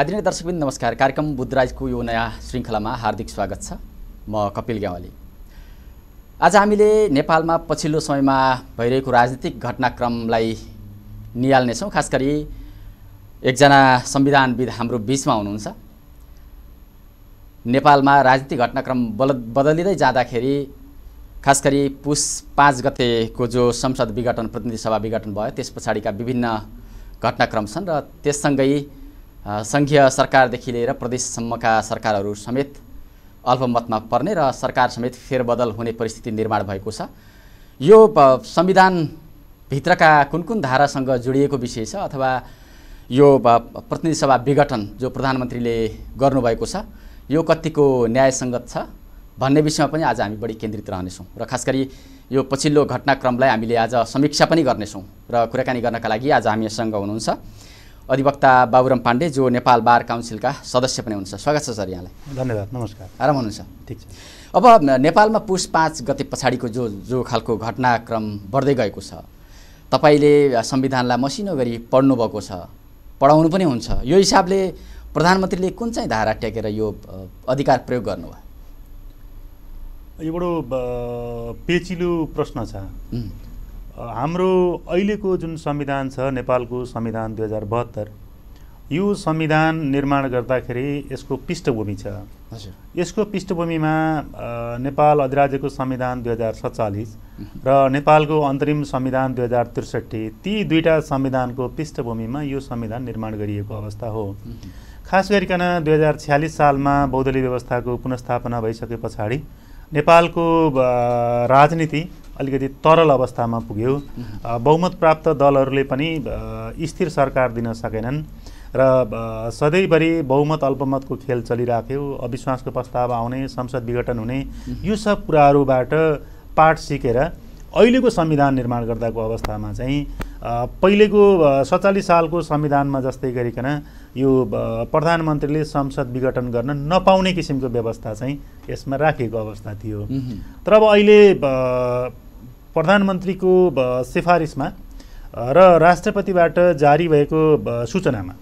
आदरणीय दर्शकबिन नमस्कार कार्यक्रम बुद्धराजको यो नयाँ श्रृङ्खलामा हार्दिक स्वागत छ म कपिल ग्यावाली आज हामीले नेपालमा पछिल्लो समयमा भइरहेको राजनीतिक घटनाक्रमलाई निहाल्नेछौँ खास गरी एकजना संविधानविद हाम्रो बिचमा हुनुहुन्छ नेपालमा राजनीतिक घटनाक्रम बल बदलिँदै जाँदाखेरि खास गरी पुस पाँच गतेको जो संसद विघटन प्रतिनिधि सभा विघटन भयो त्यस पछाडिका विभिन्न घटनाक्रम छन् र त्यससँगै सङ्घीय सरकारदेखि लिएर प्रदेशसम्मका सरकारहरू समेत अल्पमतमा पर्ने र सरकार समेत फेरबदल हुने परिस्थिति निर्माण भएको छ यो संविधानभित्रका कुन कुन धारासँग जोडिएको विषय छ अथवा यो प्रतिनिधि सभा विघटन जो प्रधानमन्त्रीले गर्नुभएको छ यो कतिको न्यायसङ्गत छ भन्ने विषयमा पनि आज हामी बढी केन्द्रित रहनेछौँ र खास गरी यो पछिल्लो घटनाक्रमलाई हामीले आज समीक्षा पनि गर्नेछौँ र कुराकानी गर्नका लागि आज हामीसँग हुनुहुन्छ अधिवक्ता बाबुराम पाण्डे जो नेपाल बार काउन्सिलका सदस्य पनि हुनुहुन्छ स्वागत छ सर यहाँलाई धन्यवाद नमस्कार आराम हुनुहुन्छ ठिक छ अब नेपालमा पुष पाँच गते पछाडिको जो जो खालको घटनाक्रम बढ्दै गएको छ तपाईँले संविधानलाई मसिनो गरी पढ्नुभएको छ पढाउनु पनि हुन्छ यो हिसाबले प्रधानमन्त्रीले कुन चाहिँ धारा टेकेर यो अधिकार प्रयोग गर्नुभयो यो बडो पेचिलो प्रश्न छ हाम्रो अहिलेको जुन संविधान छ नेपालको संविधान दुई हजार बहत्तर यो संविधान निर्माण गर्दाखेरि यसको पृष्ठभूमि छ यसको पृष्ठभूमिमा नेपाल अधिराज्यको संविधान दुई हजार सत्तालिस र नेपालको अन्तरिम संविधान दुई हजार त्रिसठी ती दुईवटा संविधानको पृष्ठभूमिमा यो संविधान निर्माण गरिएको अवस्था हो खास गरिकन दुई हजार छ्यालिस सालमा बौद्धली व्यवस्थाको पुनस्थापना भइसके पछाडि नेपालको राजनीति अलिकति तरल अवस्थामा पुग्यो बहुमत प्राप्त दलहरूले पनि स्थिर सरकार दिन सकेनन् र सधैँभरि बहुमत अल्पमतको खेल चलिराख्यो अविश्वासको प्रस्ताव आउने संसद विघटन हुने यो सब कुराहरूबाट पाठ सिकेर अहिलेको संविधान निर्माण गर्दाको अवस्थामा चाहिँ पहिलेको सत्तालिस सालको संविधानमा जस्तै गरिकन यो प्रधानमन्त्रीले संसद विघटन गर्न नपाउने किसिमको व्यवस्था चाहिँ यसमा राखिएको अवस्था थियो तर अब अहिले प्रधानमन्त्रीको सिफारिसमा र राष्ट्रपतिबाट जारी भएको सूचनामा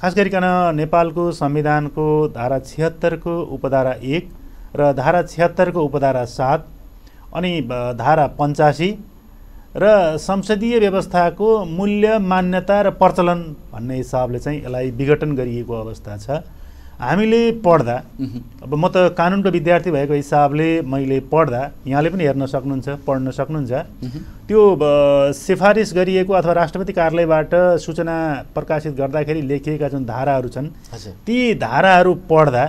खास गरिकन नेपालको संविधानको धारा छिहत्तरको उपधारा एक र धारा छिहत्तरको उपधारा सात अनि धारा पन्चासी र संसदीय व्यवस्थाको मूल्य मान्यता र प्रचलन भन्ने हिसाबले चाहिँ यसलाई विघटन गरिएको अवस्था छ हामीले पढ्दा अब म त कानुनको विद्यार्थी भएको हिसाबले मैले पढ्दा यहाँले पनि हेर्न सक्नुहुन्छ पढ्न सक्नुहुन्छ त्यो सिफारिस गरिएको अथवा राष्ट्रपति कार्यालयबाट सूचना प्रकाशित गर्दाखेरि लेखिएका जुन धाराहरू छन् ती धाराहरू पढ्दा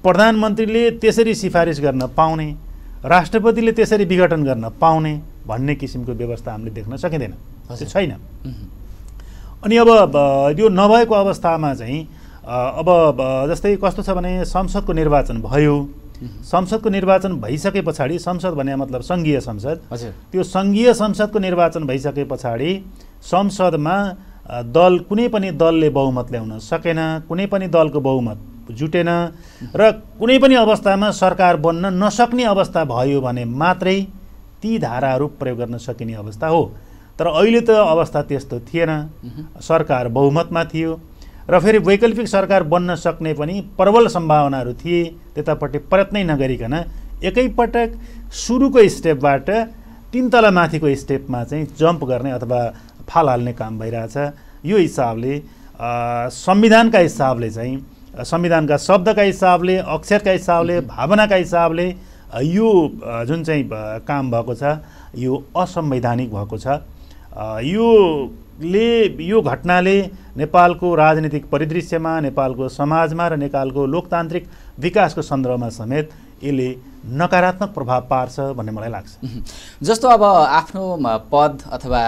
प्रधानमन्त्रीले त्यसरी सिफारिस गर्न पाउने राष्ट्रपतिले त्यसरी विघटन गर्न पाउने भन्ने किसिमको व्यवस्था हामीले देख्न सकिँदैन छैन अनि अब यो नभएको अवस्थामा चाहिँ अब जस्तै कस्तो छ भने संसदको निर्वाचन भयो संसदको निर्वाचन भइसके पछाडि संसद भने मतलब सङ्घीय संसद हजुर त्यो सङ्घीय संसदको निर्वाचन भइसके पछाडि संसदमा दल कुनै पनि दलले बहुमत ल्याउन सकेन कुनै पनि दलको बहुमत जुटेन र कुनै पनि अवस्थामा सरकार बन्न नसक्ने अवस्था भयो भने मात्रै ती धाराहरू प्रयोग गर्न सकिने अवस्था हो तर अहिले त अवस्था त्यस्तो थिएन सरकार बहुमतमा थियो र फेरि वैकल्पिक सरकार बन्न सक्ने पनि प्रबल सम्भावनाहरू थिए त्यतापट्टि प्रयत्नै नगरिकन एकैपटक सुरुको स्टेपबाट तिन तल माथिको स्टेपमा चाहिँ जम्प गर्ने अथवा फाल हाल्ने काम भइरहेछ यो हिसाबले संविधानका हिसाबले चाहिँ संविधानका शब्दका हिसाबले अक्षरका हिसाबले भावनाका हिसाबले यो जुन चाहिँ काम भएको छ यो असंवैधानिक भएको छ यो ले यो घटनाले नेपालको राजनीतिक परिदृश्यमा नेपालको समाजमा र नेपालको लोकतान्त्रिक विकासको सन्दर्भमा समेत यसले नकारात्मक प्रभाव पार्छ भन्ने मलाई लाग्छ जस्तो अब आफ्नो पद अथवा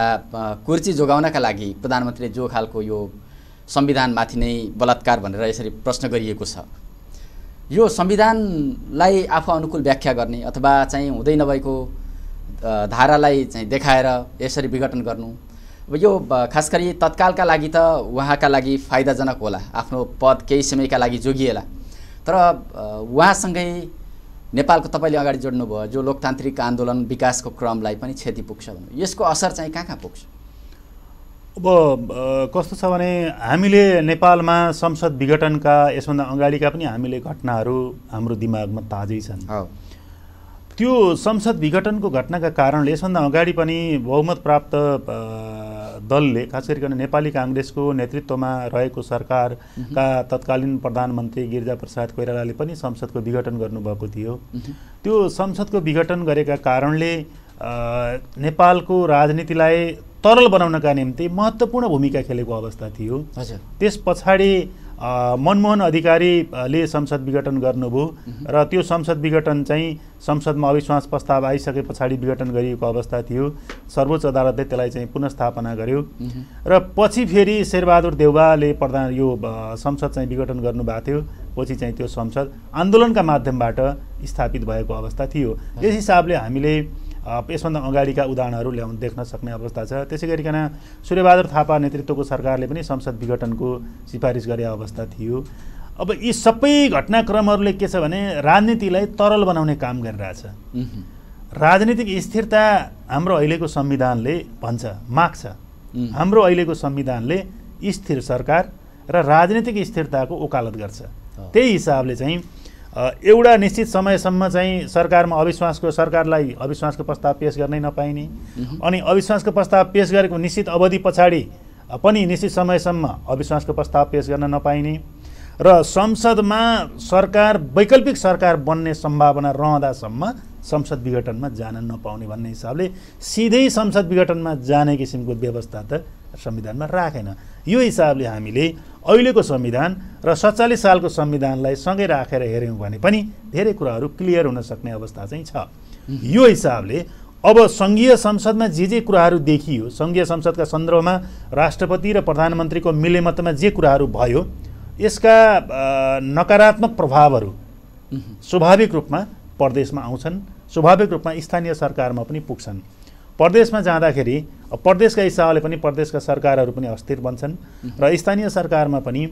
कुर्ची जोगाउनका लागि प्रधानमन्त्री जो खालको यो संविधानमाथि नै बलात्कार भनेर यसरी प्रश्न गरिएको छ यो संविधानलाई आफू अनुकूल व्याख्या गर्ने अथवा चाहिँ हुँदै नभएको धारालाई चाहिँ देखाएर यसरी विघटन गर्नु अब यो खास गरी तत्कालका लागि त उहाँका लागि फाइदाजनक होला आफ्नो पद केही समयका लागि जोगिएला तर उहाँसँगै नेपालको तपाईँले अगाडि जोड्नुभयो जो लोकतान्त्रिक आन्दोलन विकासको क्रमलाई पनि क्षति पुग्छ भन्नु यसको असर चाहिँ कहाँ कहाँ पुग्छ अब कस्तो छ भने हामीले नेपालमा संसद विघटनका यसभन्दा अगाडिका पनि हामीले घटनाहरू हाम्रो दिमागमा ताजै छन् त्यो संसद विघटनको घटनाका कारणले यसभन्दा अगाडि पनि बहुमत प्राप्त दलले खास गरिकन नेपाली काङ्ग्रेसको नेतृत्वमा रहेको सरकारका तत्कालीन प्रधानमन्त्री गिरिजाप्रसाद कोइरालाले पनि संसदको विघटन गर्नुभएको थियो त्यो संसदको विघटन गरेका कारणले नेपालको राजनीतिलाई तरल बनाउनका निम्ति महत्त्वपूर्ण भूमिका खेलेको अवस्था थियो त्यस पछाडि मनमोहन अधिकारीले संसद विघटन गर्नुभयो र त्यो संसद विघटन चाहिँ संसदमा अविश्वास प्रस्ताव आइसके पछाडि विघटन गरिएको अवस्था थियो सर्वोच्च अदालतले त्यसलाई चाहिँ पुनस्थापना गर्यो र पछि फेरि शेरबहादुर देउवाले प्रधान यो संसद चाहिँ विघटन गर्नुभएको थियो पछि चाहिँ त्यो संसद आन्दोलनका माध्यमबाट स्थापित भएको अवस्था थियो यस हिसाबले हामीले यसभन्दा अगाडिका उदाहरणहरू ल्याउ देख्न सक्ने अवस्था छ त्यसै गरिकन सूर्यबहादुर थापा नेतृत्वको सरकारले पनि संसद विघटनको सिफारिस गरे अवस्था थियो अब यी सबै घटनाक्रमहरूले के छ भने राजनीतिलाई तरल बनाउने काम गरिरहेछ राजनीतिक स्थिरता हाम्रो अहिलेको संविधानले भन्छ माग्छ हाम्रो अहिलेको संविधानले स्थिर सरकार र राजनीतिक स्थिरताको ओकालत गर्छ त्यही हिसाबले चाहिँ एउटा निश्चित समयसम्म चाहिँ सरकारमा अविश्वासको सरकारलाई अविश्वासको प्रस्ताव पेस गर्नै नपाइने अनि अविश्वासको प्रस्ताव पेस गरेको निश्चित अवधि पछाडि पनि निश्चित समयसम्म अविश्वासको प्रस्ताव पेस गर्न नपाइने र संसदमा सरकार वैकल्पिक सरकार बन्ने सम्भावना रहँदासम्म संसद विघटनमा जान नपाउने भन्ने हिसाबले सिधै संसद विघटनमा जाने किसिमको व्यवस्था त संविधानमा राखेन यो हिसाबले हामीले अहिलेको संविधान र सत्तालिस सालको संविधानलाई सँगै राखेर हेऱ्यौँ भने पनि धेरै कुराहरू क्लियर हुन सक्ने अवस्था चाहिँ छ यो हिसाबले अब सङ्घीय संसदमा जे जे कुराहरू देखियो सङ्घीय संसदका सन्दर्भमा राष्ट्रपति र प्रधानमन्त्रीको मिलेमतमा जे कुराहरू भयो यसका नकारात्मक प्रभावहरू स्वाभाविक रूपमा प्रदेशमा आउँछन् स्वाभाविक रूपमा स्थानीय सरकारमा पनि पुग्छन् प्रदेशमा जाँदाखेरि प्रदेशका हिसाबले पनि प्रदेशका सरकारहरू पनि अस्थिर बन्छन् र स्थानीय सरकारमा पनि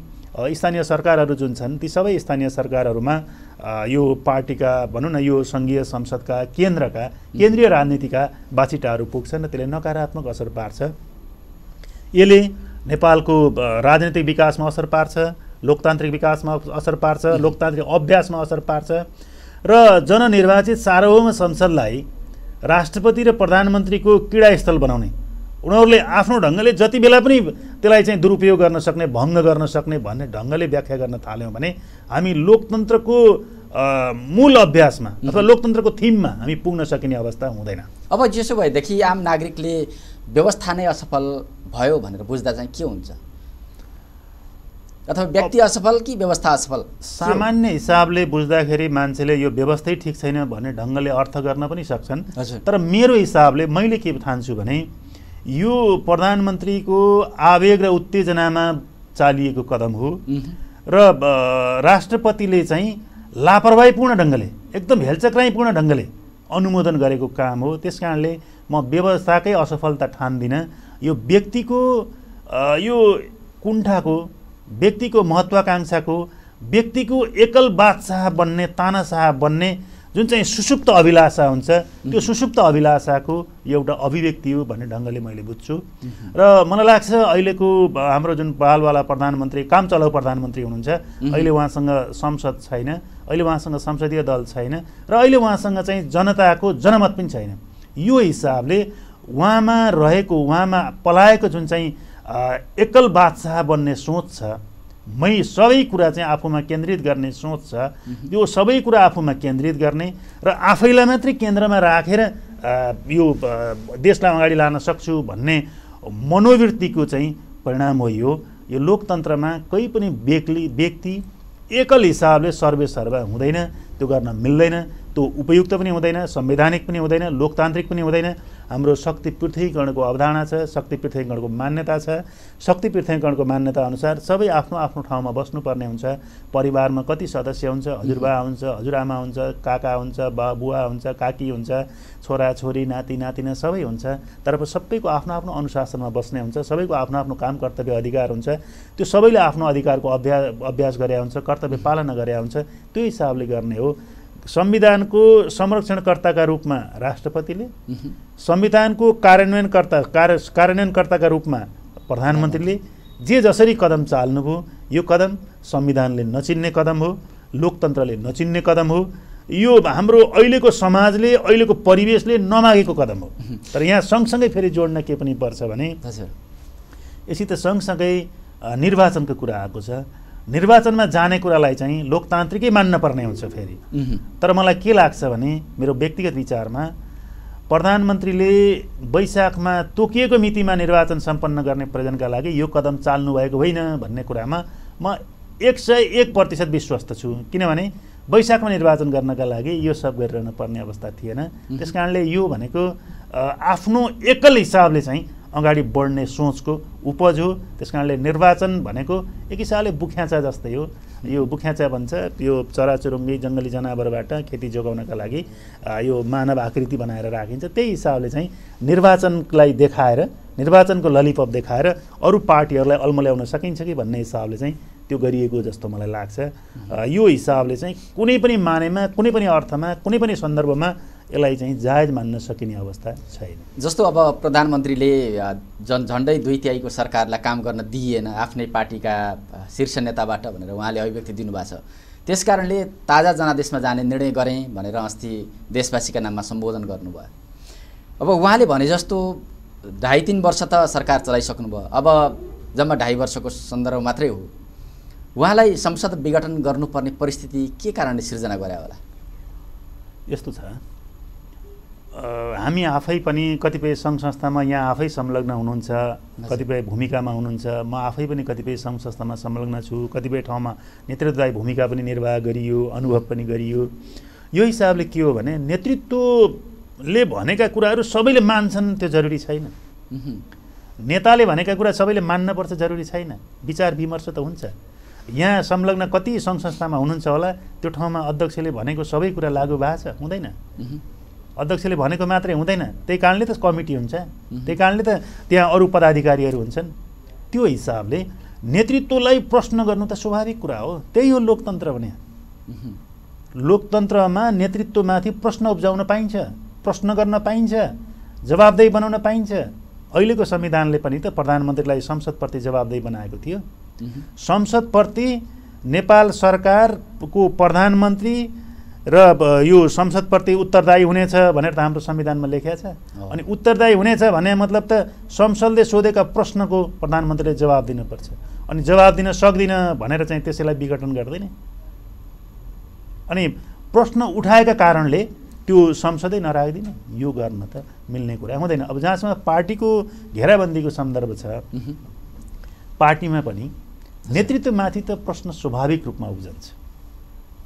स्थानीय सरकारहरू जुन छन् ती सबै स्थानीय सरकारहरूमा यो पार्टीका भनौँ न यो सङ्घीय संसदका केन्द्रका केन्द्रीय राजनीतिका बाछिटाहरू पुग्छन् र त्यसले नकारात्मक असर पार्छ यसले नेपालको राजनीतिक विकासमा असर पार्छ लोकतान्त्रिक विकासमा असर पार्छ लोकतान्त्रिक अभ्यासमा असर पार्छ र जननिर्वाचित सार्वभौम संसदलाई राष्ट्रपति र प्रधानमन्त्रीको क्रीडास्थल बनाउने उनीहरूले आफ्नो ढङ्गले जति बेला पनि त्यसलाई चाहिँ दुरुपयोग गर्न सक्ने भङ्ग गर्न सक्ने भन्ने ढङ्गले व्याख्या गर्न थाल्यौँ भने हामी लोकतन्त्रको मूल अभ्यासमा अथवा लोकतन्त्रको थिममा हामी पुग्न सकिने अवस्था हुँदैन अब जसो भएदेखि आम नागरिकले व्यवस्था नै असफल भयो भनेर बुझ्दा चाहिँ के हुन्छ अथवा व्यक्ति असफल कि व्यवस्था असफल सामान्य हिसाबले बुझ्दाखेरि मान्छेले यो व्यवस्थै ठिक छैन भन्ने ढङ्गले अर्थ गर्न पनि सक्छन् तर मेरो हिसाबले मैले के ठान्छु भने यो प्रधानमन्त्रीको आवेग र उत्तेजनामा चालिएको कदम हो र राष्ट्रपतिले चाहिँ लापरवाहीपूर्ण ढङ्गले एकदम हेलचक्राइपूर्ण ढङ्गले अनुमोदन गरेको काम हो त्यस कारणले म व्यवस्थाकै असफलता ठान्दिनँ यो व्यक्तिको यो कुण्ठाको व्यक्तिको महत्त्वाकाङ्क्षाको व्यक्तिको एकल बादशाह बन्ने तानाशाह बन्ने जुन चाहिँ सुसुप्त अभिलाषा हुन्छ त्यो सुसुप्त अभिलाषाको एउटा अभिव्यक्ति हो भन्ने ढङ्गले मैले बुझ्छु र मलाई लाग्छ अहिलेको हाम्रो जुन बालवाला प्रधानमन्त्री काम चलाउ प्रधानमन्त्री हुनुहुन्छ अहिले उहाँसँग संसद छैन अहिले उहाँसँग संसदीय दल छैन र अहिले उहाँसँग चाहिँ जनताको जनमत पनि छैन यो हिसाबले उहाँमा रहेको उहाँमा पलाएको जुन चाहिँ एकल बादशाह बन्ने सोच छ मै सबै कुरा चाहिँ आफूमा केन्द्रित गर्ने सोच छ यो सबै कुरा आफूमा केन्द्रित गर्ने र आफैलाई मात्रै केन्द्रमा राखेर यो देशलाई अगाडि लान सक्छु भन्ने मनोवृत्तिको चाहिँ परिणाम हो यो यो लोकतन्त्रमा कोही पनि व्यक्ति व्यक्ति एकल हिसाबले सर्वेसर्वा हुँदैन त्यो गर्न मिल्दैन त्यो उपयुक्त पनि हुँदैन संवैधानिक पनि हुँदैन लोकतान्त्रिक पनि हुँदैन हाम्रो शक्ति पृथ्वीकरणको अवधारणा छ शक्ति पृथ्वीकरणको मान्यता छ शक्ति पृथ्वीकरणको मान्यता अनुसार सबै आफ्नो आफ्नो ठाउँमा बस्नुपर्ने हुन्छ परिवारमा कति सदस्य हुन्छ हजुरबा हुन्छ हजुरआमा हुन्छ काका हुन्छ बा बुवा हुन्छ काकी हुन्छ छोरा छोरी नाति नातिना सबै हुन्छ तर सबैको आफ्नो आफ्नो अनुशासनमा बस्ने हुन्छ सबैको आफ्नो आफ्नो काम कर्तव्य अधिकार हुन्छ त्यो सबैले आफ्नो अधिकारको अभ्या अभ्यास गरे हुन्छ कर्तव्य पालना गरे हुन्छ त्यो हिसाबले गर्ने हो संविधानको संरक्षणकर्ताका रूपमा राष्ट्रपतिले संविधानको कार्यान्वयनकर्ता कार्य कार्यान्वयनकर्ताका रूपमा प्रधानमन्त्रीले जे जसरी कदम चाल्नुभयो यो कदम संविधानले नचिन्ने कदम हो लोकतन्त्रले नचिन्ने कदम हो यो हाम्रो अहिलेको समाजले अहिलेको परिवेशले नमागेको कदम हो तर यहाँ सँगसँगै फेरि जोड्न के पनि पर्छ भने त सँगसँगै निर्वाचनको कुरा आएको छ निर्वाचनमा जाने कुरालाई चाहिँ लोकतान्त्रिकै मान्न पर्ने हुन्छ फेरि तर मलाई के लाग्छ भने मेरो व्यक्तिगत विचारमा प्रधानमन्त्रीले वैशाखमा तोकिएको मितिमा निर्वाचन सम्पन्न गर्ने प्रयोजनका लागि यो कदम चाल्नु भएको होइन भन्ने कुरामा म एक सय एक प्रतिशत विश्वस्त छु किनभने वैशाखमा निर्वाचन गर्नका लागि यो सब गरिरहनु पर्ने अवस्था थिएन त्यस कारणले यो भनेको आफ्नो एकल हिसाबले चाहिँ अगाडि बढ्ने सोचको उपज हो त्यस कारणले निर्वाचन भनेको एक हिसाबले बुख्याचा जस्तै हो यो बुख्याचा भन्छ यो चराचुरुङ्गी जङ्गली जनावरबाट खेती जोगाउनका लागि यो मानव आकृति बनाएर राखिन्छ त्यही हिसाबले चाहिँ निर्वाचनलाई देखाएर निर्वाचनको ललिपप देखाएर अरू पार्टीहरूलाई अल्मल्याउन सकिन्छ कि भन्ने हिसाबले चाहिँ त्यो गरिएको जस्तो मलाई लाग्छ यो हिसाबले चाहिँ कुनै पनि मानेमा कुनै पनि अर्थमा कुनै पनि सन्दर्भमा यसलाई चाहिँ जायज मान्न सकिने अवस्था छैन जस्तो अब प्रधानमन्त्रीले झन् झन्डै दुई तिहाईको सरकारलाई काम गर्न दिइएन आफ्नै पार्टीका शीर्ष नेताबाट भनेर उहाँले अभिव्यक्ति दिनुभएको छ त्यस कारणले ताजा जनादेशमा जाने निर्णय गरेँ भनेर अस्ति देशवासीका नाममा सम्बोधन गर्नुभयो अब उहाँले भने जस्तो ढाई तिन वर्ष त सरकार चलाइसक्नुभयो अब जम्मा ढाई वर्षको सन्दर्भ मात्रै हो उहाँलाई संसद विघटन गर्नुपर्ने परिस्थिति के कारणले सिर्जना गरे होला यस्तो छ हामी आफै पनि कतिपय सङ्घ संस्थामा यहाँ आफै संलग्न हुनुहुन्छ कतिपय भूमिकामा हुनुहुन्छ म आफै पनि कतिपय सङ्घ संस्थामा संलग्न छु कतिपय ठाउँमा नेतृत्वदायी भूमिका पनि निर्वाह गरियो अनुभव पनि गरियो यो हिसाबले के हो भने नेतृत्वले भनेका कुराहरू सबैले मान्छन् त्यो जरुरी छैन नेताले भनेका कुरा सबैले मान्नपर्छ जरुरी छैन विचार विमर्श त हुन्छ यहाँ संलग्न कति सङ्घ संस्थामा हुनुहुन्छ होला त्यो ठाउँमा अध्यक्षले भनेको सबै कुरा लागु भएको छ हुँदैन अध्यक्षले भनेको मात्रै हुँदैन त्यही कारणले त कमिटी हुन्छ त्यही कारणले त त्यहाँ अरू पदाधिकारीहरू हुन्छन् त्यो हिसाबले नेतृत्वलाई प्रश्न गर्नु त स्वाभाविक कुरा हो त्यही हो लोकतन्त्र भने लोकतन्त्रमा नेतृत्वमाथि प्रश्न उब्जाउन पाइन्छ प्रश्न गर्न पाइन्छ जवाबदेही बनाउन पाइन्छ अहिलेको संविधानले पनि त प्रधानमन्त्रीलाई संसदप्रति जवाबदेही बनाएको थियो संसदप्रति नेपाल सरकारको प्रधानमन्त्री र यो संसदप्रति उत्तरदायी हुनेछ भनेर त हाम्रो संविधानमा लेखिया छ अनि उत्तरदायी हुनेछ भने मतलब त संसदले सोधेका प्रश्नको प्रधानमन्त्रीले जवाब दिनुपर्छ अनि जवाब दिन सक्दिनँ भनेर चाहिँ त्यसैलाई विघटन गर्दैन अनि प्रश्न उठाएका कारणले त्यो संसदै नराखिदिने यो गर्न त मिल्ने कुरा हुँदैन अब जहाँसम्म पार्टीको घेराबन्दीको सन्दर्भ छ पार्टीमा पनि नेतृत्वमाथि त प्रश्न स्वाभाविक रूपमा उब्जन्छ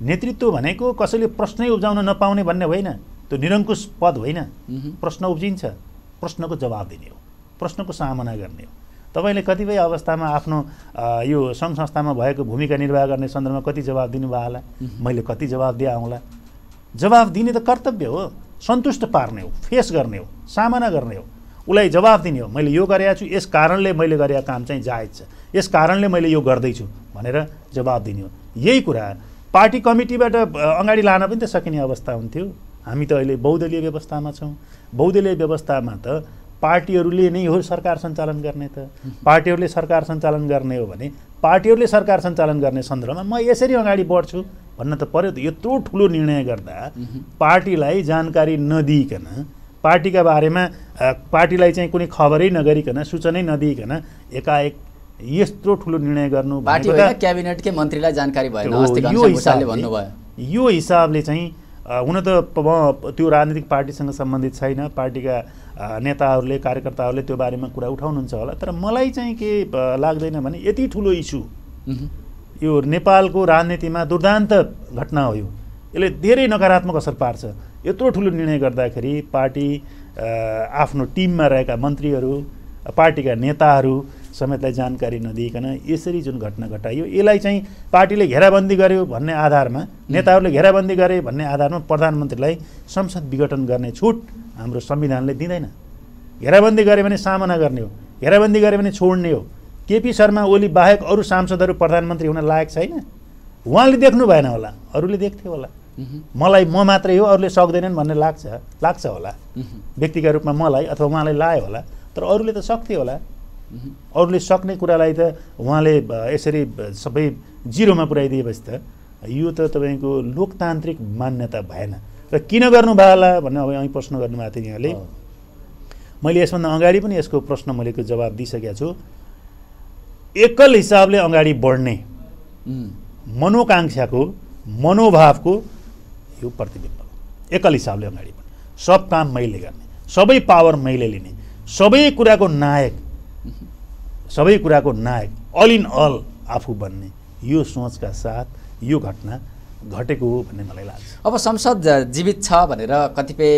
नेतृत्व भनेको कसैले प्रश्नै उब्जाउन नपाउने भन्ने होइन त्यो निरङ्कुश पद होइन प्रश्न उब्जिन्छ प्रश्नको जवाब दिने हो प्रश्नको सामना गर्ने हो तपाईँले कतिपय अवस्थामा आफ्नो यो सङ्घ संस्थामा भएको भूमिका निर्वाह गर्ने सन्दर्भमा कति जवाब दिनुभयो होला मैले कति जवाब दिए आउँला जवाब दिने त कर्तव्य हो सन्तुष्ट पार्ने हो फेस गर्ने हो सामना गर्ने हो उसलाई जवाब दिने हो मैले यो गरेका छु यस कारणले मैले गरेका काम चाहिँ जायज छ यस कारणले मैले यो गर्दैछु भनेर जवाब दिने हो यही कुरा पार्टी कमिटीबाट अगाडि लान पनि त सकिने अवस्था हुन्थ्यो हामी त अहिले बहुदलीय व्यवस्थामा छौँ बहुदलीय व्यवस्थामा त पार्टीहरूले नै हो सरकार सञ्चालन गर्ने त पार्टीहरूले सरकार सञ्चालन गर्ने हो भने पार्टीहरूले सरकार सञ्चालन गर्ने सन्दर्भमा म यसरी अगाडि बढ्छु भन्न त पऱ्यो त यत्रो ठुलो निर्णय गर्दा पार्टीलाई जानकारी नदिइकन पार्टीका बारेमा पार्टीलाई चाहिँ कुनै खबरै नगरिकन सूचनै नदिइकन एकाएक यस्तो ठुलो निर्णय गर्नु क्याबिनेटकै मन्त्रीलाई जानकारी भएन यो हिसाबले यो हिसाबले चाहिँ हुन त त्यो राजनीतिक पार्टीसँग सम्बन्धित छैन पार्टीका नेताहरूले कार्यकर्ताहरूले त्यो बारेमा कुरा उठाउनुहुन्छ होला तर मलाई चाहिँ के लाग्दैन भने यति ठुलो इस्यु यो नेपालको राजनीतिमा दुर्दान्त घटना हो यो यसले धेरै नकारात्मक असर पार्छ यत्रो ठुलो निर्णय गर्दाखेरि पार्टी आफ्नो टिममा रहेका मन्त्रीहरू पार्टीका नेताहरू समेतलाई जानकारी नदिइकन यसरी जुन घटना घटाइयो यसलाई चाहिँ पार्टीले घेराबन्दी गर्यो भन्ने आधारमा नेताहरूले घेराबन्दी गरे भन्ने आधारमा प्रधानमन्त्रीलाई संसद विघटन गर्ने छुट हाम्रो संविधानले दिँदैन घेराबन्दी गर्यो भने सामना गर्ने हो घेराबन्दी गऱ्यो भने छोड्ने हो केपी शर्मा ओली बाहेक अरू सांसदहरू प्रधानमन्त्री हुन लायक छैन उहाँले देख्नु भएन होला अरूले देख्थ्यो होला मलाई म मात्रै हो अरूले सक्दैनन् भन्ने लाग्छ लाग्छ होला व्यक्तिगत रूपमा मलाई अथवा उहाँलाई लायो होला तर अरूले त सक्थ्यो होला अरूले सक्ने कुरालाई त उहाँले यसरी सबै जिरोमा पुऱ्याइदिएपछि त यो त तपाईँको लोकतान्त्रिक मान्यता भएन र किन गर्नुभयो होला भन्ने अब यहीँ प्रश्न गर्नुभएको थियो यहाँले मैले यसभन्दा अगाडि पनि यसको प्रश्न मैले जवाब दिइसकेको छु एकल हिसाबले अगाडि बढ्ने मनोकाङ्क्षाको मनोभावको यो प्रतिबिम्ब एकल हिसाबले अगाडि बढ्ने सब काम मैले गर्ने सबै पावर मैले लिने सबै कुराको नायक सबै कुराको नायक अल इन अल आफू बन्ने यो सोचका साथ यो घटना घटेको हो भन्ने मलाई लाग्छ अब संसद जीवित छ भनेर कतिपय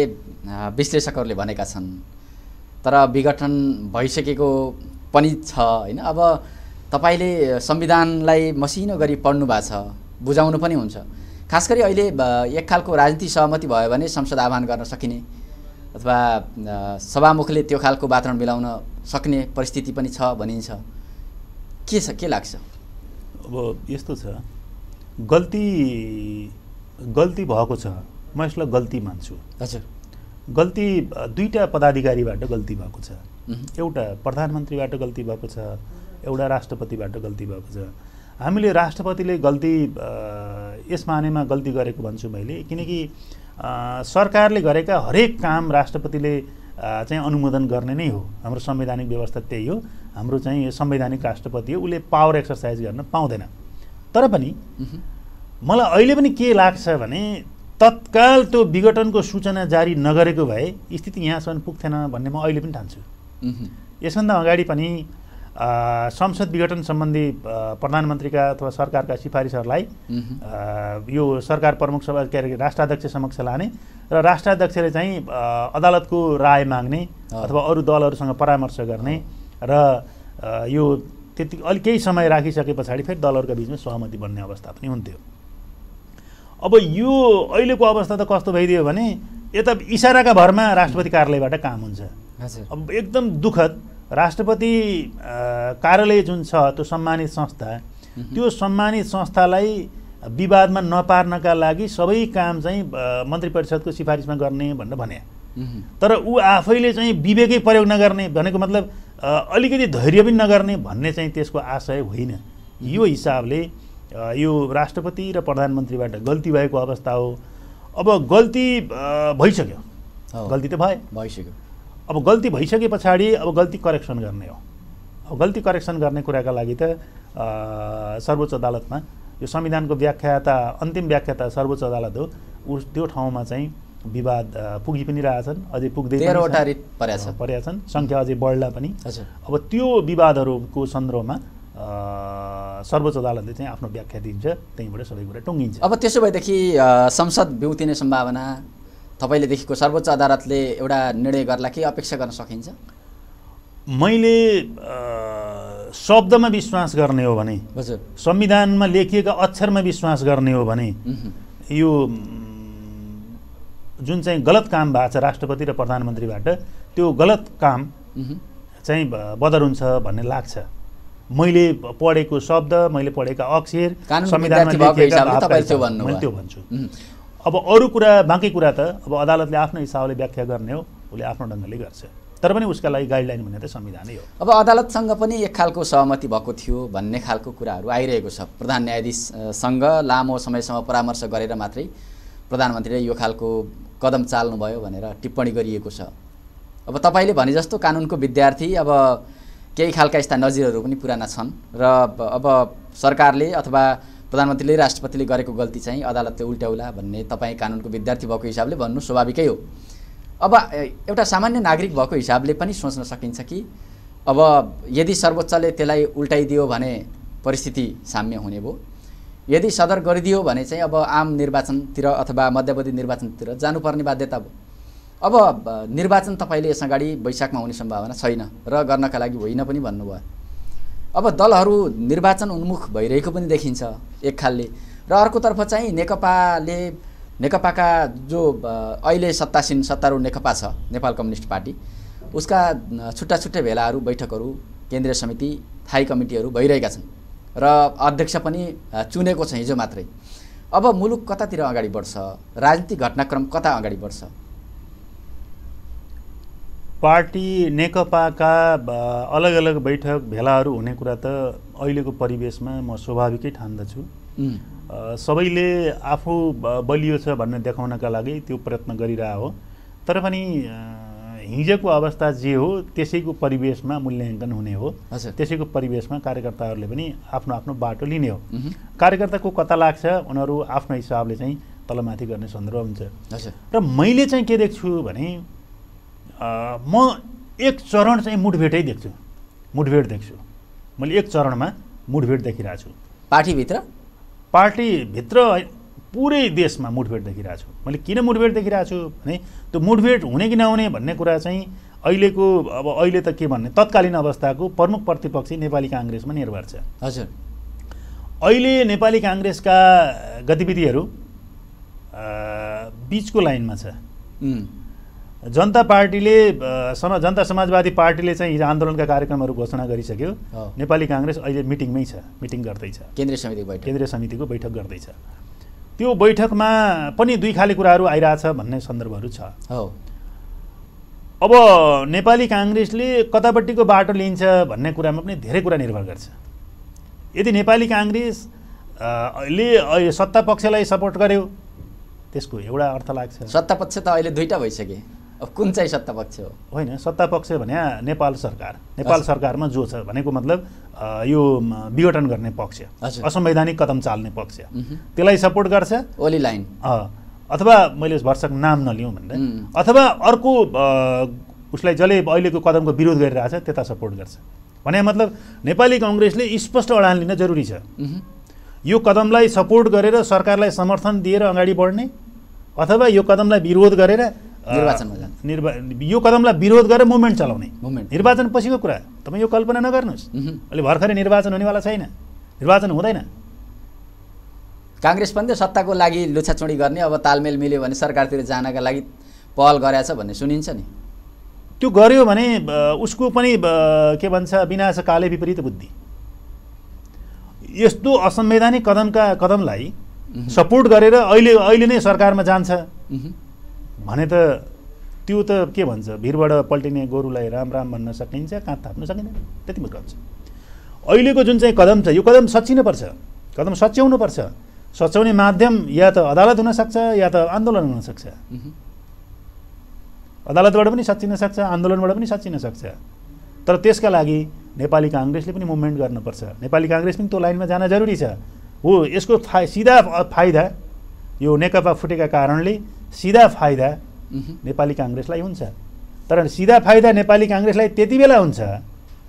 विश्लेषकहरूले भनेका छन् तर विघटन भइसकेको पनि छ होइन अब तपाईँले संविधानलाई मसिनो गरी पढ्नु भएको छ बुझाउनु पनि हुन्छ खास गरी अहिले एक खालको राजनीति सहमति भयो भने संसद आह्वान गर्न सकिने अथवा सभामुखले त्यो खालको वातावरण मिलाउन सक्ने परिस्थिति पनि छ भनिन्छ के छ के लाग्छ अब यस्तो छ गल्ती गल्ती भएको छ म यसलाई गल्ती मान्छु हजुर गल्ती दुईवटा पदाधिकारीबाट गल्ती भएको छ एउटा प्रधानमन्त्रीबाट गल्ती भएको छ एउटा राष्ट्रपतिबाट गल्ती भएको छ हामीले राष्ट्रपतिले गल्ती यस मानेमा गल्ती गरेको भन्छु मैले किनकि सरकारले गरेका हरेक काम राष्ट्रपतिले चाहिँ अनुमोदन गर्ने नै हो हाम्रो संवैधानिक व्यवस्था त्यही हो हाम्रो चाहिँ यो संवैधानिक राष्ट्रपति हो उसले पावर एक्सर्साइज गर्न पाउँदैन तर पनि मलाई अहिले पनि के लाग्छ भने तत्काल त्यो विघटनको सूचना जारी नगरेको भए स्थिति यहाँसम्म पुग्थेन भन्ने म अहिले पनि ठान्छु यसभन्दा अगाडि पनि संसद विघटन सम्बन्धी प्रधानमन्त्रीका अथवा सरकारका सिफारिसहरूलाई यो सरकार प्रमुख सभा के अरे राष्ट्राध्यक्ष समक्ष लाने र राष्ट्राध्यक्षले चाहिँ अदालतको राय माग्ने अथवा अरू दलहरूसँग परामर्श गर्ने र यो त्यति अलिक केही समय राखिसके पछाडि फेरि दलहरूका बिचमा सहमति बन्ने अवस्था पनि हुन्थ्यो अब यो अहिलेको अवस्था त कस्तो भइदियो भने यता इसाराका भरमा राष्ट्रपति कार्यालयबाट काम हुन्छ अब एकदम दुःखद राष्ट्रपति कार्यालय जुन छ त्यो सम्मानित संस्था त्यो सम्मानित संस्थालाई विवादमा नपार्नका लागि सबै काम चाहिँ मन्त्री परिषदको सिफारिसमा गर्ने भनेर भने तर ऊ आफैले चाहिँ विवेकै प्रयोग नगर्ने भनेको मतलब अलिकति धैर्य पनि नगर्ने भन्ने चाहिँ त्यसको आशय होइन यो हिसाबले यो राष्ट्रपति र प्रधानमन्त्रीबाट गल्ती भएको अवस्था हो अब गल्ती भइसक्यो गल्ती त भए भइसक्यो अब गल्ती भइसके पछाडि अब गल्ती करेक्सन गर्ने हो अब गल्ती करेक्सन गर्ने कुराका लागि त सर्वोच्च अदालतमा यो संविधानको व्याख्याता अन्तिम व्याख्या त सर्वोच्च अदालत हो उस त्यो ठाउँमा चाहिँ विवाद पुगि पनि रहेछन् अझै पुग्दै परेका छन् सङ्ख्या अझै बढ्ला पनि अब त्यो विवादहरूको सन्दर्भमा सर्वोच्च अदालतले चाहिँ आफ्नो व्याख्या दिन्छ त्यहीँबाट सबै कुरा टुङ्गिन्छ अब त्यसो भएदेखि संसद बिउतिने सम्भावना तपाईँले देखेको सर्वोच्च अदालतले एउटा निर्णय गर्ला के अपेक्षा गर्न सकिन्छ मैले शब्दमा विश्वास गर्ने हो भने हजुर संविधानमा लेखिएका अक्षरमा विश्वास गर्ने हो भने यो जुन चाहिँ गलत काम भएको छ राष्ट्रपति र प्रधानमन्त्रीबाट त्यो गलत काम चाहिँ बदर हुन्छ भन्ने लाग्छ मैले पढेको शब्द मैले पढेका अक्षर संविधानमा लेखिएका त्यो भन्छु अब अरू कुरा बाँकी कुरा त अब अदालतले आफ्नो हिसाबले व्याख्या गर्ने हो उसले आफ्नो ढङ्गले गर्छ तर पनि उसका लागि गाइडलाइन भन्ने त संविधानै हो अब अदालतसँग पनि एक खालको सहमति भएको थियो भन्ने खालको कुराहरू आइरहेको छ प्रधान न्यायाधीशसँग लामो समयसम्म परामर्श गरेर मात्रै प्रधानमन्त्रीले यो खालको कदम चाल्नुभयो भनेर टिप्पणी गरिएको छ अब तपाईँले भने जस्तो कानुनको विद्यार्थी अब केही खालका यस्ता नजिरहरू पनि पुराना छन् र अब सरकारले अथवा प्रधानमन्त्रीले राष्ट्रपतिले गरेको गल्ती चाहिँ अदालतले उल्ट्याउला भन्ने तपाईँ कानुनको विद्यार्थी भएको हिसाबले भन्नु स्वाभाविकै हो अब एउटा सामान्य नागरिक भएको हिसाबले पनि सोच्न सकिन्छ कि अब यदि सर्वोच्चले त्यसलाई उल्टाइदियो भने परिस्थिति साम्य हुने भयो यदि सदर गरिदियो भने चाहिँ अब आम निर्वाचनतिर अथवा मध्यावधि निर्वाचनतिर जानुपर्ने बाध्यता भयो अब निर्वाचन तपाईँले यस अगाडि वैशाखमा हुने सम्भावना छैन र गर्नका लागि होइन पनि भन्नुभयो अब दलहरू निर्वाचन उन्मुख भइरहेको पनि देखिन्छ एक खालले र अर्कोतर्फ चाहिँ नेकपाले नेकपाका जो अहिले सत्तासीन सत्तारूढ नेकपा छ नेपाल कम्युनिस्ट पार्टी उसका छुट्टा छुट्टै भेलाहरू बैठकहरू केन्द्रीय समिति थाई कमिटीहरू भइरहेका छन् र अध्यक्ष पनि चुनेको छ हिजो मात्रै अब मुलुक कतातिर अगाडि बढ्छ राजनीतिक घटनाक्रम कता अगाडि बढ्छ पार्टी नेकपाका अलग अलग बैठक भेलाहरू हुने कुरा त अहिलेको परिवेशमा म स्वाभाविकै ठान्दछु सबैले आफू बलियो छ भन्ने देखाउनका लागि त्यो प्रयत्न गरिरह हो तर पनि हिजोको अवस्था जे हो त्यसैको परिवेशमा मूल्याङ्कन हुने हो त्यसैको परिवेशमा कार्यकर्ताहरूले पनि आफ्नो आफ्नो बाटो लिने हो कार्यकर्ताको कता लाग्छ उनीहरू आफ्नो हिसाबले चाहिँ तलमाथि गर्ने सन्दर्भ हुन्छ र मैले चाहिँ के देख्छु भने म एक चरण चाहिँ मुठभेटै देख्छु मुठभेट देख्छु मैले एक चरणमा मुठभेट देखिरहेको छु पार्टीभित्र पार्टीभित्र पुरै देशमा मुठभेट देखिरहेको छु मैले किन मुठभेट देखिरहेको छु भने त्यो मुठभेट हुने कि नहुने भन्ने कुरा चाहिँ अहिलेको अब अहिले त के भन्ने तत्कालीन अवस्थाको प्रमुख प्रतिपक्षी नेपाली काङ्ग्रेसमा निर्भर छ हजुर अहिले नेपाली काङ्ग्रेसका गतिविधिहरू बिचको लाइनमा छ जनता पार्टीले समा जनता समाजवादी पार्टीले चाहिँ हिजो आन्दोलनका कार्यक्रमहरू घोषणा गरिसक्यो नेपाली काङ्ग्रेस अहिले मिटिङमै छ मिटिङ गर्दैछ केन्द्रीय समितिको बैठक केन्द्रीय समितिको बैठक गर्दैछ त्यो बैठकमा पनि दुई खाले कुराहरू आइरहेछ भन्ने सन्दर्भहरू छ अब नेपाली काङ्ग्रेसले कतापट्टिको बाटो लिन्छ भन्ने कुरामा पनि धेरै कुरा निर्भर गर्छ यदि नेपाली काङ्ग्रेस ले सत्ता पक्षलाई सपोर्ट गर्यो त्यसको एउटा अर्थ लाग्छ सत्ता पक्ष त अहिले दुईवटा भइसके कुन चाहिँ सत्ता पक्ष हो होइन सत्ता पक्ष भने नेपाल सरकार नेपाल सरकारमा जो छ भनेको मतलब यो विघटन गर्ने पक्ष असंवैधानिक कदम चाल्ने पक्ष त्यसलाई सपोर्ट गर्छ ओली लाइन अथवा मैले भर्सक नाम नलिउँ भनेर अथवा अर्को उसलाई जसले अहिलेको कदमको विरोध गरिरहेछ त्यता सपोर्ट गर्छ भने मतलब नेपाली कङ्ग्रेसले स्पष्ट अडान लिन जरुरी छ यो कदमलाई सपोर्ट गरेर सरकारलाई समर्थन दिएर अगाडि बढ्ने अथवा यो कदमलाई विरोध गरेर निर्वाचनमा जान्छ निर्वा यो कदमलाई विरोध गरेर मुभमेन्ट चलाउने मुभमेन्ट निर्वाचन पछिको कुरा तपाईँ यो कल्पना नगर्नुहोस् अहिले भर्खरै निर्वाचन हुनेवाला छैन निर्वाचन हुँदैन काङ्ग्रेस पनि त सत्ताको लागि लुछाचुडी गर्ने अब तालमेल मिल्यो भने सरकारतिर जानका लागि पहल गरेछ भन्ने सुनिन्छ नि त्यो गर्यो भने उसको पनि के भन्छ विनाश काले विपरीत बुद्धि यस्तो असंवैधानिक कदमका कदमलाई सपोर्ट गरेर अहिले अहिले नै सरकारमा जान्छ भने त त्यो त के भन्छ भिरबाट पल्टिने गोरुलाई राम राम भन्न सकिन्छ कहाँ थाप्न सकिँदैन त्यति मात्र हुन्छ अहिलेको जुन चाहिँ कदम छ यो कदम पर्छ कदम सच्याउनु पर्छ सच्याउने माध्यम या त अदालत हुनसक्छ या त आन्दोलन हुनसक्छ अदालतबाट पनि सचिन सक्छ आन्दोलनबाट पनि सचिन सक्छ तर त्यसका लागि नेपाली काङ्ग्रेसले पनि मुभमेन्ट गर्नुपर्छ नेपाली काङ्ग्रेस पनि त्यो लाइनमा जान जरुरी छ हो यसको फा सिधा फाइदा यो नेकपा फुटेका कारणले सिधा फाइदा नेपाली काङ्ग्रेसलाई हुन्छ तर सिधा फाइदा नेपाली काङ्ग्रेसलाई त्यति बेला हुन्छ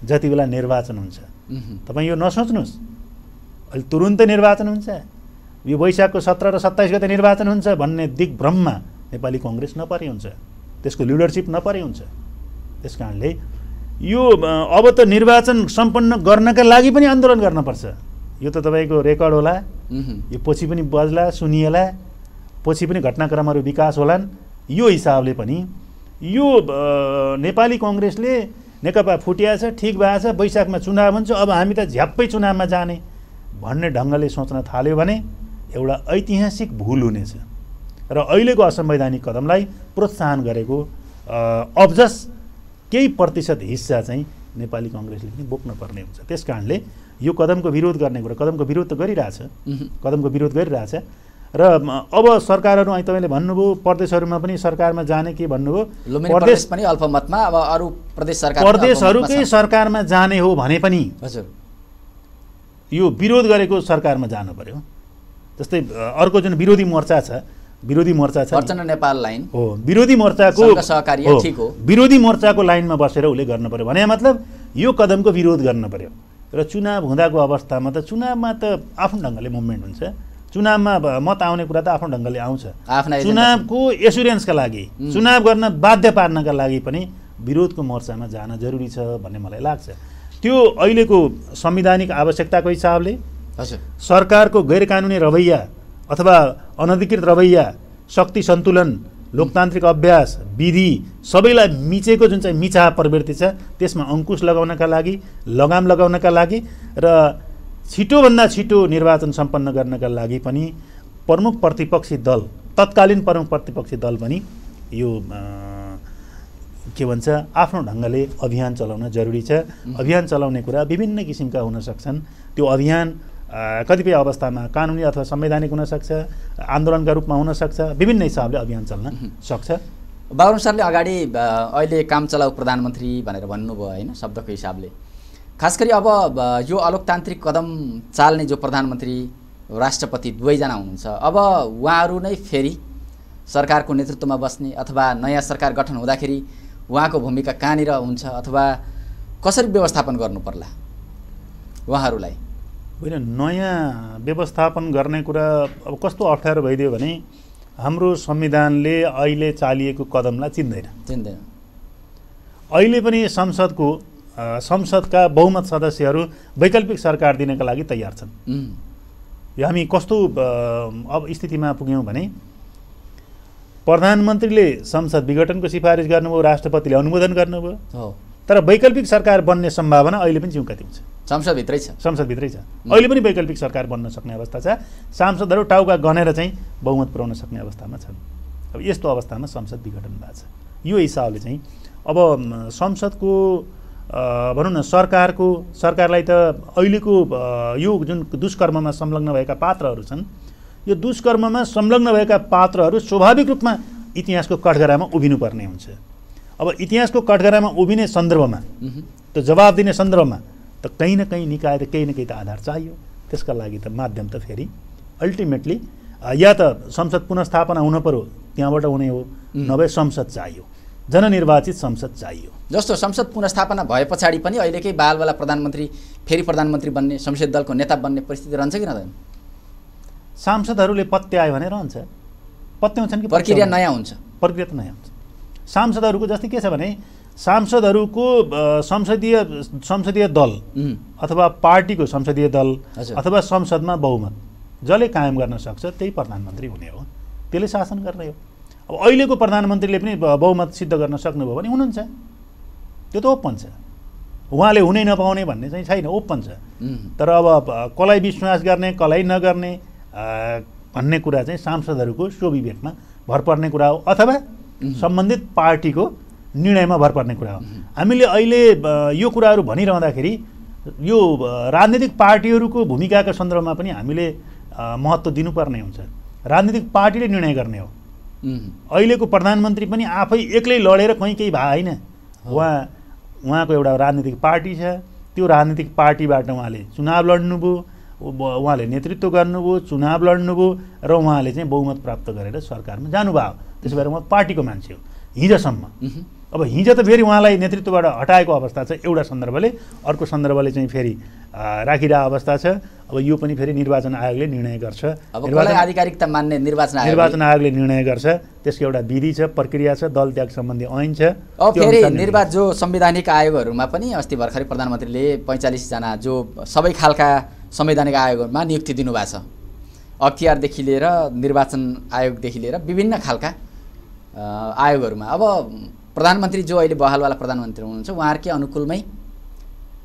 जति बेला निर्वाचन हुन्छ तपाईँ यो नसोच्नुहोस् अहिले तुरुन्तै निर्वाचन हुन्छ यो वैशाखको सत्र र सत्ताइस गते निर्वाचन हुन्छ भन्ने दिग्भ्रममा नेपाली कङ्ग्रेस नपरे हुन्छ त्यसको लिडरसिप नपरे हुन्छ त्यस कारणले यो अब त निर्वाचन सम्पन्न गर्नका लागि पनि आन्दोलन गर्नुपर्छ यो त तपाईँको रेकर्ड होला यो पछि पनि बज्ला सुनिएला पछि पनि घटनाक्रमहरू विकास होलान् यो हिसाबले पनि यो नेपाली कङ्ग्रेसले नेकपा फुटिया छ ठिक छ वैशाखमा चुनाव हुन्छ अब हामी त झ्याप्पै चुनावमा जाने भन्ने ढङ्गले सोच्न थाल्यो भने एउटा ऐतिहासिक भुल हुनेछ र अहिलेको असंवैधानिक कदमलाई प्रोत्साहन गरेको अब्जस केही प्रतिशत हिस्सा चाहिँ नेपाली कङ्ग्रेसले पनि बोक्नुपर्ने हुन्छ त्यस कारणले यो कदमको विरोध गर्ने कुरा कदमको विरोध त गरिरहेछ कदमको विरोध गरिरहेछ र अब सरकारहरू अहिले तपाईँले भन्नुभयो प्रदेशहरूमा पनि सरकारमा जाने के भन्नुभयो प्रदेश पनि अल्पमतमा अब अरू प्रदेश सरकार प्रदेशहरूकै सरकारमा जाने हो भने पनि हजुर यो विरोध गरेको सरकारमा जानु पर्यो जस्तै अर्को जुन विरोधी मोर्चा छ विरोधी मोर्चा छ नेपाल लाइन हो विरोधी मोर्चाको सहकारी हो विरोधी मोर्चाको लाइनमा बसेर उसले गर्नु पर्यो भने मतलब यो कदमको विरोध गर्नु पर्यो र चुनाव हुँदाको अवस्थामा त चुनावमा त आफ्नो ढङ्गले मुभमेन्ट हुन्छ चुनावमा मत आउने कुरा त आफ्नो ढङ्गले आउँछ चुनावको एसुरेन्सका लागि चुनाव गर्न बाध्य पार्नका लागि पनि विरोधको मोर्चामा जान जरुरी छ भन्ने मलाई लाग्छ त्यो अहिलेको संवैधानिक आवश्यकताको हिसाबले सरकारको गैर कानुनी रवैया अथवा अनधिकृत रवैया शक्ति सन्तुलन लोकतान्त्रिक अभ्यास विधि सबैलाई मिचेको जुन चाहिँ मिचा प्रवृत्ति छ त्यसमा अङ्कुश लगाउनका लागि लगाम लगाउनका लागि र छिटोभन्दा छिटो निर्वाचन सम्पन्न गर्नका लागि पनि प्रमुख प्रतिपक्षी दल तत्कालीन प्रमुख प्रतिपक्षी दल पनि यो के भन्छ आफ्नो ढङ्गले अभियान चलाउन जरुरी छ अभियान चलाउने कुरा विभिन्न किसिमका हुन सक्छन् त्यो अभियान कतिपय अवस्थामा कानुनी अथवा संवैधानिक हुनसक्छ आन्दोलनका रूपमा हुनसक्छ विभिन्न हिसाबले अभियान चल्न सक्छ बाबुराम सरले अगाडि अहिले काम चलाउ प्रधानमन्त्री भनेर भन्नुभयो होइन शब्दको हिसाबले खास गरी अब यो अलोकतान्त्रिक कदम चाल्ने जो प्रधानमन्त्री राष्ट्रपति दुवैजना हुनुहुन्छ अब उहाँहरू नै फेरि सरकारको नेतृत्वमा बस्ने अथवा नयाँ सरकार गठन हुँदाखेरि उहाँको भूमिका कहाँनिर हुन्छ अथवा कसरी व्यवस्थापन गर्नुपर्ला पर्ला उहाँहरूलाई होइन नयाँ व्यवस्थापन गर्ने कुरा अब कस्तो अप्ठ्यारो भइदियो भने हाम्रो संविधानले अहिले चालिएको कदमलाई चिन्दैन चिन्दैन अहिले पनि संसदको संसदका बहुमत सदस्यहरू वैकल्पिक सरकार दिनका लागि तयार छन् यो हामी कस्तो अब स्थितिमा पुग्यौँ भने प्रधानमन्त्रीले संसद विघटनको सिफारिस गर्नुभयो राष्ट्रपतिले अनुमोदन गर्नुभयो तर वैकल्पिक सरकार बन्ने सम्भावना अहिले पनि जिउका दिउँछ संसदभित्रै छ संसदभित्रै छ अहिले पनि वैकल्पिक सरकार बन्न सक्ने अवस्था छ सांसदहरू टाउका गनेर चाहिँ बहुमत पुर्याउन सक्ने अवस्थामा छन् अब यस्तो अवस्थामा संसद विघटन भएको छ यो हिसाबले चाहिँ अब संसदको भनौँ न सरकारको सरकारलाई त अहिलेको यो जुन दुष्कर्ममा संलग्न भएका पात्रहरू छन् यो दुष्कर्ममा संलग्न भएका पात्रहरू स्वाभाविक रूपमा इतिहासको कठघरामा उभिनुपर्ने हुन्छ अब इतिहासको कठघरामा उभिने सन्दर्भमा त जवाब दिने सन्दर्भमा त कहीँ न कहीँ निकाय त केही न केही त आधार चाहियो त्यसका लागि त माध्यम त फेरि अल्टिमेटली या त संसद पुनस्थापना हुन पऱ्यो त्यहाँबाट हुने हो नभए संसद चाहियो जननिर्वाचित संसद चाहियो जस्तो संसद पुनस्थापना भए पछाडि पनि अहिलेकै बालवाला प्रधानमन्त्री फेरि प्रधानमन्त्री बन्ने संसदीय दलको नेता बन्ने परिस्थिति रहन्छ कि रहँदैन सांसदहरूले पत्यायो भने रहन्छ पत्याउँछन् कि प्रक्रिया नयाँ हुन्छ प्रक्रिया त नयाँ हुन्छ सांसदहरूको जस्तै के छ भने सांसदहरूको संसदीय संसदीय दल अथवा पार्टीको संसदीय दल अथवा संसदमा बहुमत जसले कायम गर्न सक्छ त्यही प्रधानमन्त्री हुने हो त्यसले शासन गर्ने हो अब अहिलेको प्रधानमन्त्रीले पनि बहुमत सिद्ध गर्न सक्नुभयो भने हुनुहुन्छ त्यो त ओपन छ उहाँले हुनै नपाउने भन्ने चाहिँ छैन ओपन छ तर अब कसलाई विश्वास गर्ने कसलाई नगर्ने भन्ने कुरा चाहिँ सांसदहरूको स्वविवेकमा भर पर्ने कुरा हो अथवा सम्बन्धित पार्टीको निर्णयमा भर पर्ने कुरा हो हामीले अहिले यो कुराहरू भनिरहँदाखेरि यो राजनीतिक पार्टीहरूको भूमिकाको सन्दर्भमा पनि हामीले महत्त्व दिनुपर्ने हुन्छ राजनीतिक पार्टीले निर्णय गर्ने हो अहिलेको प्रधानमन्त्री पनि आफै एक्लै लडेर कहीँ केही भए होइन उहाँ उहाँको एउटा राजनीतिक पार्टी छ त्यो राजनीतिक पार्टीबाट उहाँले चुनाव लड्नुभयो उहाँले नेतृत्व गर्नुभयो चुनाव लड्नुभयो र उहाँले चाहिँ बहुमत प्राप्त गरेर सरकारमा जानुभयो त्यसो भएर उहाँ पार्टीको मान्छे हो हिजोसम्म अब हिजो त फेरि उहाँलाई नेतृत्वबाट हटाएको अवस्था छ एउटा सन्दर्भले अर्को सन्दर्भले चाहिँ फेरि राखिरहेको अवस्था छ अब यो पनि फेरि निर्वाचन आयोगले निर्णय गर्छ आधिकारिकता मान्ने निर्वाचन निर्वाचन आयोगले निर्णय गर्छ त्यसको एउटा विधि छ प्रक्रिया छ दल त्याग सम्बन्धी ऐन छ अब फेरि निर्वाचन जो संवैधानिक आयोगहरूमा पनि अस्ति भर्खरै प्रधानमन्त्रीले पैँचालिसजना जो सबै खालका संवैधानिक आयोगहरूमा नियुक्ति दिनुभएको छ अख्तियारदेखि लिएर निर्वाचन आयोगदेखि लिएर विभिन्न खालका आयोगहरूमा अब प्रधानमन्त्री जो अहिले बहालवाला प्रधानमन्त्री हुनुहुन्छ उहाँहरूकै अनुकूलमै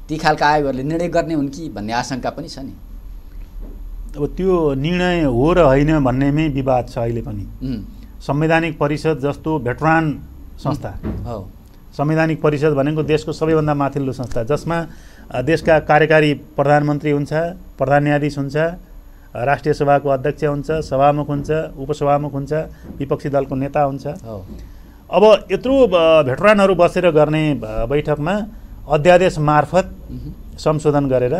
ती खालका आयोगहरूले निर्णय गर्ने हुन् कि भन्ने आशंका पनि छ नि अब त्यो निर्णय हो र होइन भन्नेमै विवाद छ अहिले पनि संवैधानिक परिषद जस्तो भेटरान संस्था हो संवैधानिक परिषद भनेको देशको सबैभन्दा माथिल्लो संस्था जसमा देशका कार्यकारी प्रधानमन्त्री हुन्छ प्रधान न्यायाधीश हुन्छ राष्ट्रिय सभाको अध्यक्ष हुन्छ सभामुख हुन्छ उपसभामुख हुन्छ विपक्षी दलको नेता हुन्छ अब यत्रो भेटरानहरू बसेर गर्ने बैठकमा अध्यादेश मार्फत संशोधन गरेर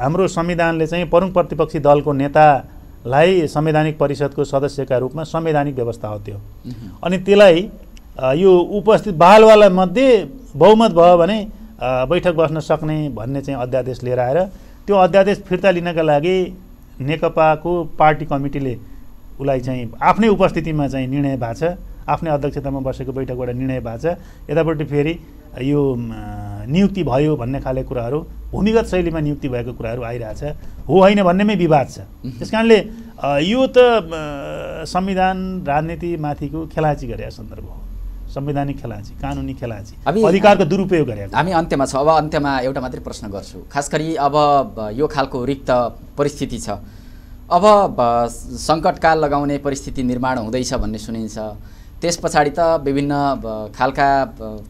हाम्रो संविधानले चाहिँ प्रमुख प्रतिपक्षी दलको नेतालाई संवैधानिक परिषदको सदस्यका रूपमा संवैधानिक व्यवस्था हो त्यो अनि त्यसलाई यो उपस्थित बालवाला मध्ये बहुमत भयो भने बैठक बस्न सक्ने भन्ने चाहिँ अध्यादेश लिएर आएर त्यो अध्यादेश फिर्ता लिनका लागि नेकपाको पार्टी कमिटीले उसलाई चाहिँ आफ्नै उपस्थितिमा चाहिँ निर्णय भएको छ आफ्नै अध्यक्षतामा बसेको बैठकबाट निर्णय भएको छ यतापट्टि फेरि यो नियुक्ति भयो भन्ने खाले कुराहरू भूमिगत शैलीमा नियुक्ति भएको कुराहरू आइरहेछ हो होइन भन्नेमै विवाद छ त्यस कारणले यो त संविधान राजनीतिमाथिको खेलाची गरेका सन्दर्भ हो संवैधानिक खेलाची कानुनी हामी अधिकारको दुरुपयोग गरे हामी अन्त्यमा छ अब अन्त्यमा एउटा मात्रै प्रश्न गर्छु खास गरी अब यो खालको रिक्त परिस्थिति छ अब सङ्कटकाल लगाउने परिस्थिति निर्माण हुँदैछ भन्ने सुनिन्छ त्यस पछाडि त विभिन्न खालका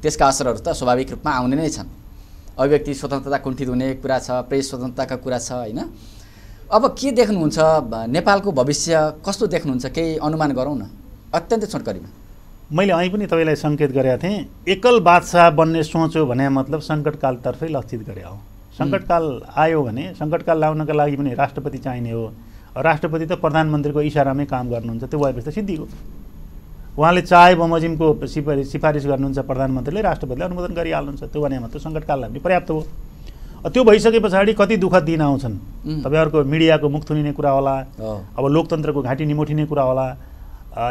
त्यसका असरहरू त स्वाभाविक रूपमा आउने नै छन् अभिव्यक्ति स्वतन्त्रता कुण्ठित हुने कुरा छ प्रेस स्वतन्त्रताका कुरा छ होइन अब के देख्नुहुन्छ नेपालको भविष्य कस्तो देख्नुहुन्छ केही अनुमान गरौँ न अत्यन्तै छोटकरीमा मैले अहिले पनि तपाईँलाई सङ्केत गरेका थिएँ एकल बादशाह बन्ने सोचो भने मतलब सङ्कटकालतर्फै लक्षित गरे हो सङ्कटकाल आयो भने सङ्कटकाल लाउनका लागि पनि राष्ट्रपति चाहिने हो राष्ट्रपति त प्रधानमन्त्रीको इसारामै काम गर्नुहुन्छ त्यो भएपछि त सिद्धिको उहाँले चाहे बमोजिमको सिफारि सिफारिस गर्नुहुन्छ प्रधानमन्त्रीले राष्ट्रपतिले अनुमोदन गरिहाल्नुहुन्छ त्यो भने मात्र सङ्कटकाललाई पनि पर्याप्त हो त्यो भइसके पछाडि कति दुःख दिन आउँछन् तपाईँहरूको मिडियाको मुख थुनिने कुरा होला अब लोकतन्त्रको घाँटी निमोठिने कुरा होला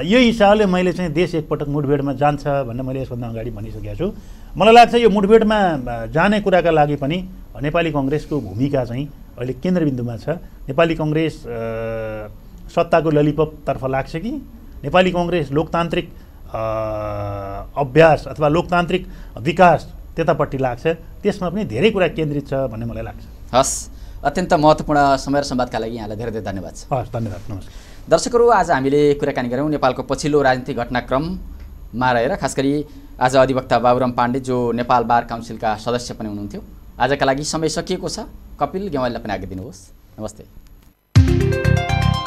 यो हिसाबले मैले चाहिँ देश एकपटक मुठभेडमा जान्छ भनेर मैले यसभन्दा अगाडि भनिसकेको छु मलाई लाग्छ यो मुठभेडमा जाने कुराका लागि पनि नेपाली कङ्ग्रेसको भूमिका चाहिँ अहिले केन्द्रबिन्दुमा छ नेपाली कङ्ग्रेस सत्ताको ललिपपतर्फ लाग्छ कि नेपाली कङ्ग्रेस लोकतान्त्रिक अभ्यास अथवा लोकतान्त्रिक विकास त्यतापट्टि लाग्छ त्यसमा पनि धेरै कुरा केन्द्रित छ भन्ने मलाई लाग्छ हस् अत्यन्त महत्त्वपूर्ण समय र संवादका लागि यहाँलाई धेरै धेरै धन्यवाद छ हस् धन्यवाद नमस्कार दर्शकहरू आज हामीले कुराकानी गऱ्यौँ नेपालको पछिल्लो राजनीतिक घटनाक्रममा रहेर खास गरी आज अधिवक्ता बाबुराम पाण्डे जो नेपाल बार काउन्सिलका सदस्य पनि हुनुहुन्थ्यो आजका लागि समय सकिएको छ कपिल गेवालीलाई पनि आज्ञा दिनुहोस् नमस्ते